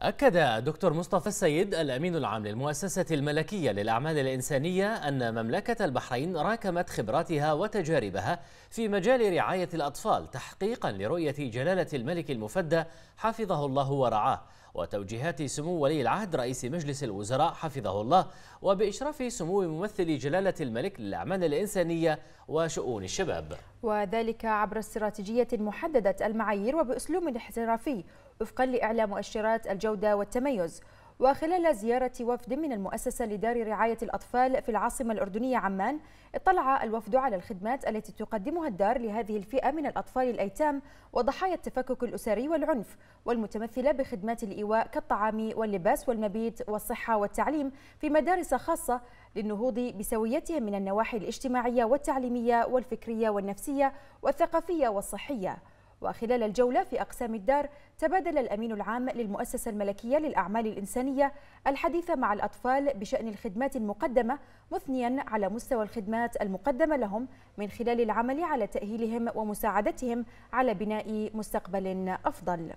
أكد دكتور مصطفى السيد الأمين العام للمؤسسة الملكية للأعمال الإنسانية أن مملكة البحرين راكمت خبراتها وتجاربها في مجال رعاية الأطفال تحقيقا لرؤية جلالة الملك المفدى حفظه الله ورعاه وتوجيهات سمو ولي العهد رئيس مجلس الوزراء حفظه الله وبإشراف سمو ممثل جلالة الملك للأعمال الإنسانية وشؤون الشباب وذلك عبر استراتيجية محددة المعايير وبأسلوب احترافي وفقا لإعلى مؤشرات الجودة والتميز وخلال زيارة وفد من المؤسسة لدار رعاية الأطفال في العاصمة الأردنية عمان اطلع الوفد على الخدمات التي تقدمها الدار لهذه الفئة من الأطفال الأيتام وضحايا التفكك الأسري والعنف والمتمثلة بخدمات الإيواء كالطعام واللباس والمبيت والصحة والتعليم في مدارس خاصة للنهوض بسويتهم من النواحي الاجتماعية والتعليمية والفكرية والنفسية والثقافية والصحية وخلال الجولة في أقسام الدار تبادل الأمين العام للمؤسسة الملكية للأعمال الإنسانية الحديث مع الأطفال بشأن الخدمات المقدمة مثنيا على مستوى الخدمات المقدمة لهم من خلال العمل على تأهيلهم ومساعدتهم على بناء مستقبل أفضل